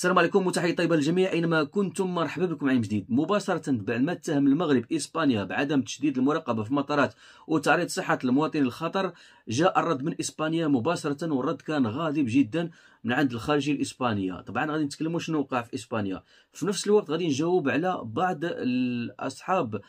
السلام عليكم وتحيه طيبه للجميع اينما كنتم مرحبا بكم عام جديد مباشره بعد ما اتهم المغرب اسبانيا بعدم تشديد المراقبه في المطارات وتعريض صحه المواطن للخطر جاء الرد من اسبانيا مباشره والرد كان غاضب جدا من عند الخارجيه الاسبانيه طبعا غادي نتكلموا شنو وقع في اسبانيا في نفس الوقت غادي نجاوب على بعض الأصحاب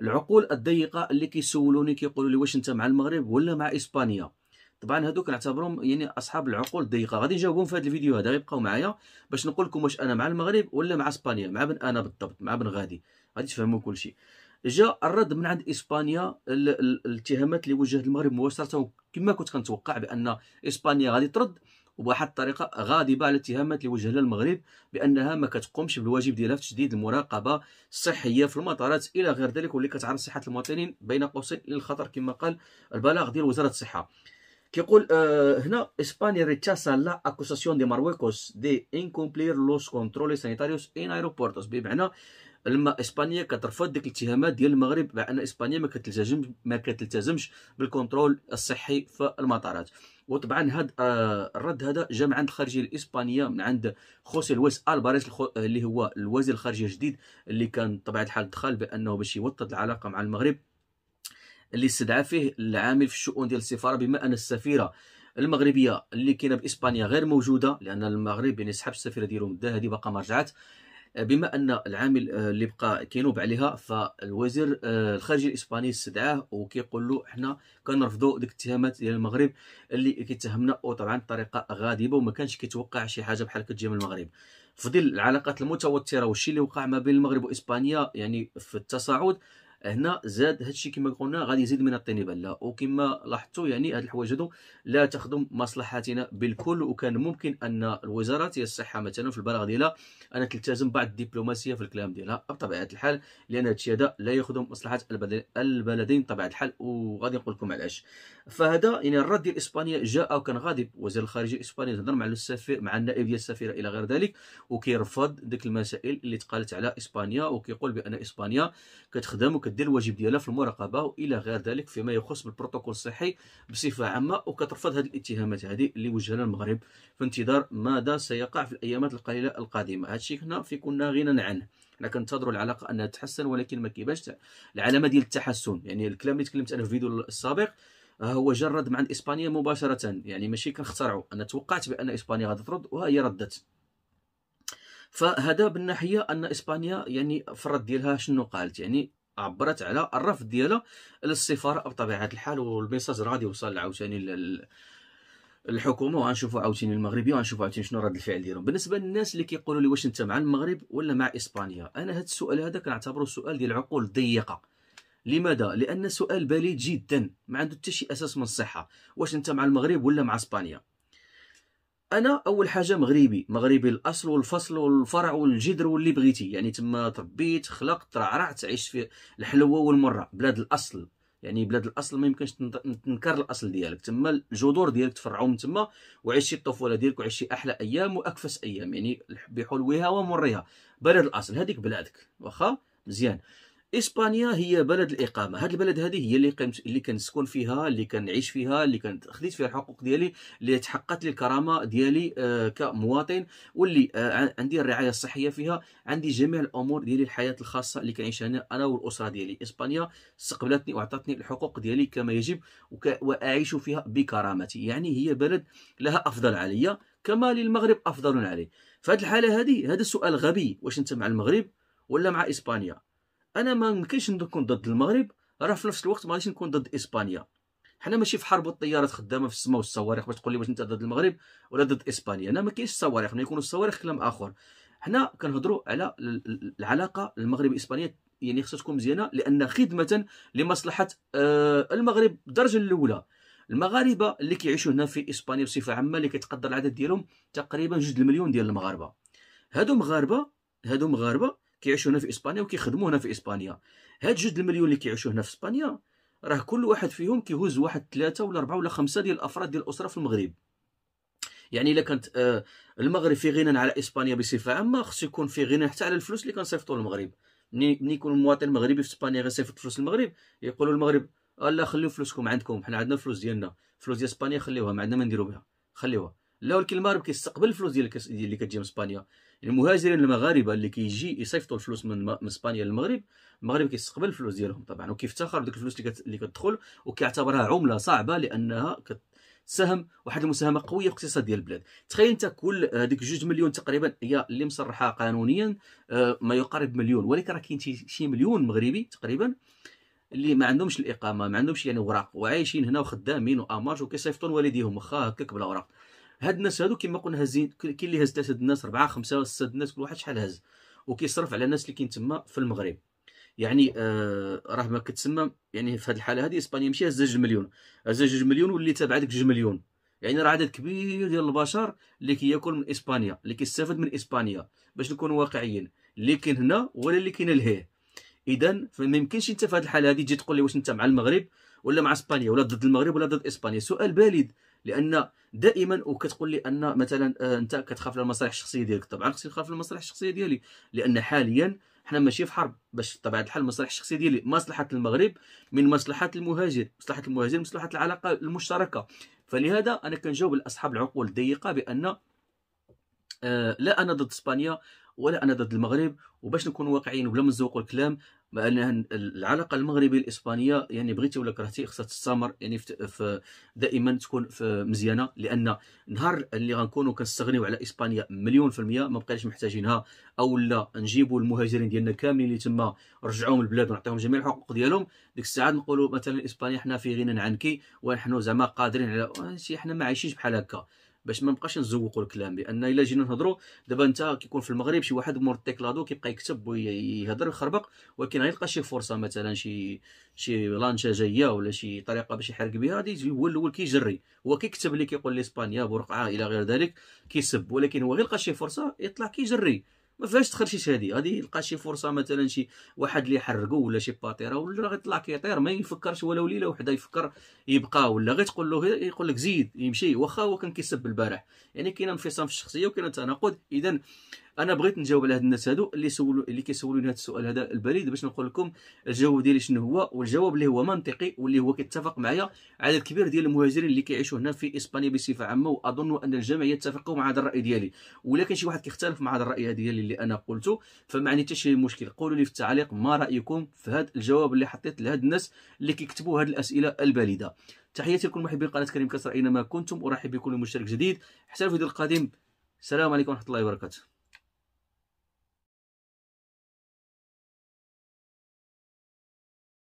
العقول الضيقه اللي كيسولوني كيقولوا لي واش انت مع المغرب ولا مع اسبانيا طبعا هذوك نعتبرهم يعني اصحاب العقول الضيقه غادي نجاوبهم في هذا الفيديو هذا غيبقاو معايا باش نقول لكم واش انا مع المغرب ولا مع اسبانيا مع بن انا بالضبط مع بن غادي غادي تفهموا كل شيء جا الرد من عند اسبانيا الاتهامات اللي وجهت المغرب مباشره كما كنت كنتوقع بان اسبانيا غادي ترد وبواحد الطريقه غاضبه على الاتهامات اللي وجه لها المغرب بانها ما كتقومش بالواجب ديالها في تشديد المراقبه الصحيه في المطارات الى غير ذلك واللي كتعرض صحه المواطنين بين قوسين للخطر كما قال البلاغ ديال وزاره الصحه كيقول آه، هنا اسبانيا ريتشاسا لا اكوساسيون دي ماروكوس دي انكومبلير لوس كونترول سانيتاريوس ان ايروبورتوس بمعنى لما اسبانيا كترفض ديك الاتهامات ديال المغرب بان اسبانيا ما كتلتزمش ما كتلتزمش بالكونترول الصحي في المطارات وطبعا هاد آه الرد هذا جاء من عند الخارجيه الاسبانيه من عند خوسي لويس الباريس الخو... اللي هو الوزير الخارجيه الجديد اللي كان طبعا الحال دخل بانه باش يوطد العلاقه مع المغرب اللي استدعى فيه العامل في الشؤون ديال السفاره بما ان السفيره المغربيه اللي كاينه باسبانيا غير موجوده لان المغرب يعني سحب السفيره ديالو مده هذه باقا ما رجعت آه، بما ان العامل آه، اللي بقى كينوب عليها فالوزير آه، الخارجي الاسباني استدعاه وكيقول له حنا كنرفضوا ديك الاتهامات ديال المغرب اللي كيتهمنا وطبعا بطريقه غاضبه وما كانش كيتوقع شي حاجه بحال كتجي من المغرب في ظل العلاقات المتوتره والشيء اللي وقع ما بين المغرب واسبانيا يعني في التصاعد هنا زاد هادشي كما قلنا غادي يزيد من الطين بله وكما لاحظتوا يعني هاد الحوايج هادو لا تخدم مصلحتنا بالكل وكان ممكن ان الوزاره ديال الصحه مثلا في البلاغ ديالها ان تلتزم بعض الدبلوماسيه في الكلام ديالها بطبيعه الحال لان هادشي هذا لا يخدم مصلحه البلدين بطبيعه الحال وغادي نقول لكم علاش فهذا يعني الرد ديال اسبانيا جاء وكان غادي وزير الخارجيه الاسباني تهضر مع السفير مع النائب ديال السفيره الى غير ذلك وكيرفض ديك المسائل اللي تقالت على اسبانيا وكيقول بان اسبانيا كتخدم وكت كدير الواجب ديالها في المراقبه والى غير ذلك فيما يخص بالبروتوكول الصحي بصفه عامه وكترفض هذه الاتهامات هذه اللي وجهها المغرب في انتظار ماذا سيقع في الايامات القليله القادمه هذا الشيء هنا في كنا غنى عنه حنا كنتظروا العلاقه انها تتحسن ولكن ما كيبانش العلامه ديال التحسن يعني الكلام اللي تكلمت انا في الفيديو السابق آه، هو جرد مع اسبانيا مباشره يعني ماشي كنخترعوا انا توقعت بان اسبانيا غادي ترد وهي ردت فهذا بالناحيه ان اسبانيا يعني في الرد ديالها شنو قالت يعني عبرت على الرفض ديالها للسفاره بطبيعه الحال والميساج غادي يوصل عاوتاني للحكومه وغنشوفوا عاوتاني المغربي وغنشوفوا عاوتاني شنو رد الفعل ديالهم بالنسبه للناس اللي كيقولوا لي واش انت مع المغرب ولا مع اسبانيا انا هذا السؤال هذا كنعتبره سؤال ديال العقول الضيقه لماذا لان سؤال بليد جدا ما عنده حتى شي اساس من الصحه واش انت مع المغرب ولا مع اسبانيا انا اول حاجه مغربي مغربي الاصل والفصل والفرع والجذر واللي بغيتي يعني تما تربيت خلقت ترعرعت عشت في الحلوه والمره بلاد الاصل يعني بلاد الاصل ما يمكنش تنكر الاصل ديالك تما الجذور ديالك تفرعوا من تما وعشتي الطفوله ديالك وعشتي احلى ايام واكفس ايام يعني بحلوها ومرها بلاد الاصل هذيك بلادك واخا مزيان اسبانيا هي بلد الاقامه هذه البلد هذه هي اللي قمت اللي كنسكن فيها اللي كنعيش فيها اللي خديت فيها الحقوق ديالي اللي تحققت لي الكرامه ديالي آه كمواطن واللي آه عندي الرعايه الصحيه فيها عندي جميع الامور ديالي الحياه الخاصه اللي كنعيشها انا والاسره ديالي اسبانيا استقبلتني واعطتني الحقوق ديالي كما يجب واعيش فيها بكرامتي يعني هي بلد لها افضل عليا كما للمغرب افضل عليه فهاد الحاله هذه هذا السؤال غبي واش انت مع المغرب ولا مع اسبانيا انا ما يمكنش نكون ضد المغرب راه في نفس الوقت ما غاديش نكون ضد اسبانيا حنا ماشي في حرب الطيارات خدامه في السماء والصواريخ باش تقول لي واش انت ضد المغرب ولا ضد اسبانيا انا ما كاينش الصواريخ يكونوا الصواريخ كلام اخر حنا كنهضروا على العلاقه المغرب اسبانيا يعني خصها تكون مزيانه لان خدمه لمصلحه آه، المغرب الدرجه الاولى المغاربه اللي كيعيشوا هنا في اسبانيا بصفه عامه اللي كيتقدر العدد ديالهم تقريبا جوج المليون ديال المغاربه هادو مغاربه هادو مغاربه كيعيشوا هنا في اسبانيا وكيخدموا هنا في اسبانيا هاد جوج المليون اللي كيعيشوا هنا في اسبانيا راه كل واحد فيهم كيهز واحد ثلاثة ولا أربعة ولا خمسة ديال الأفراد ديال الأسرة في المغرب يعني إلا كانت آه المغرب في غنى على إسبانيا بصفة عامة خصو يكون في غنى حتى على الفلوس اللي كنصيفطوا للمغرب ملي يكون المواطن المغربي في اسبانيا غيصيفط فلوس المغرب يقولوا المغرب لا خليو فلوسكم عندكم حنا عندنا الفلوس ديالنا فلوس ديال اسبانيا خليوها ما عندنا ما نديرو بها خليوها لا ولكن المغرب كيستقبل الفلوس ديال اللي كتجي من اسبانيا المهاجرين المغاربه اللي كيجي يصيفطوا الفلوس من, اسبانيا للمغرب المغرب كيستقبل الفلوس ديالهم طبعا وكيفتخر بديك الفلوس اللي, كت... اللي كتدخل وكيعتبرها عمله صعبه لانها كتساهم واحد المساهمه قويه في الاقتصاد ديال البلاد تخيل انت كل هذيك آه، جوج مليون تقريبا هي اللي مصرحه قانونيا آه، ما يقارب مليون ولكن راه كاين شي مليون مغربي تقريبا اللي ما عندهمش الاقامه ما عندهمش يعني اوراق وعايشين هنا وخدامين وامارج وكيصيفطوا لوالديهم واخا هكاك بلا اوراق هاد الناس هادو كما قلنا هازين كاين اللي هز ثلاثه الناس اربعه خمسه سته الناس كل واحد شحال هز وكيصرف على الناس اللي كاين تما في المغرب يعني آه راه ما كتسمى يعني في هذه الحاله هذه اسبانيا ماشي هزت 2 مليون هزت 2 مليون واللي تابع ديك 2 مليون يعني راه عدد كبير ديال البشر اللي كياكل من اسبانيا اللي كيستافد من اسبانيا باش نكونوا واقعيين اللي كاين هنا ولا اللي كاين لهيه اذا فما يمكنش انت في هذه الحاله هذه تجي تقول لي واش انت مع المغرب ولا مع اسبانيا ولا ضد المغرب ولا ضد اسبانيا سؤال بالد لان دائما وكتقول لي ان مثلا آه، انت كتخاف على المصالح الشخصيه ديالك طبعا خصني نخاف على المصالح الشخصيه ديالي لان حاليا حنا ماشي في حرب باش بطبيعه الحال المصالح الشخصيه ديالي مصلحه المغرب من مصلحه المهاجر مصلحه المهاجر مصلحه العلاقه المشتركه فلهذا انا كنجاوب لاصحاب العقول الضيقه بان آه، لا انا ضد اسبانيا ولا انا ضد المغرب وباش نكون واقعيين وبلا ما نزوقوا الكلام بان العلاقه المغربيه الاسبانيه يعني بغيتي ولا كرهتي خصها تستمر يعني في دائما تكون في مزيانه لان نهار اللي غنكونوا كنستغنيو على اسبانيا مليون في المية ما بقيناش محتاجينها او لا نجيبوا المهاجرين ديالنا كاملين اللي تما رجعوهم البلاد ونعطيهم جميع الحقوق ديالهم ديك الساعه نقولوا مثلا اسبانيا حنا في غنى عنك ونحن زعما قادرين على آه، شي حنا ما عايشينش بحال هكا باش ما نبقاش نزوقوا الكلام لان الا جينا نهضروا دابا انت كيكون في المغرب شي واحد مور التيكلادو كيبقى يكتب ويهضر ويخربق ولكن غيلقى شي فرصه مثلا شي شي لانشه جايه ولا شي طريقه باش يحرق بها غادي هو الاول كيجري هو كيكتب اللي كيقول اسبانيا برقعه الى غير ذلك كيسب ولكن هو غيلقى شي فرصه يطلع كيجري ما فيهاش تخرشيش هادي غادي يلقى شي فرصه مثلا شي واحد اللي يحرقو ولا شي باطيره ولا غيطلع كيطير ما يفكرش ولا ليله وحده يفكر يبقى ولا غير تقول له يقول لك زيد يمشي واخا هو كان كيسب البارح يعني كاين انفصام في الشخصيه وكاين تناقض اذا انا بغيت نجاوب على هاد الناس هادو اللي سولوا اللي كيسولوني هاد السؤال هذا البريد باش نقول لكم الجواب ديالي شنو هو والجواب اللي هو منطقي واللي هو كيتفق معايا عدد كبير ديال المهاجرين اللي كيعيشوا هنا في اسبانيا بصفه عامه واظن ان الجميع يتفقوا مع هذا الراي ديالي ولكن شي واحد كيختلف مع هذا الراي ديالي اللي انا قلته فما عندي حتى شي مشكل قولوا لي في التعليق ما رايكم في هذا الجواب اللي حطيت لهاد الناس اللي كيكتبوا هاد الاسئله البريده تحياتي لكل محبي قناه كريم كسر اينما كنتم ارحب بكل مشترك جديد حتى الفيديو القادم السلام عليكم ورحمه الله وبركاته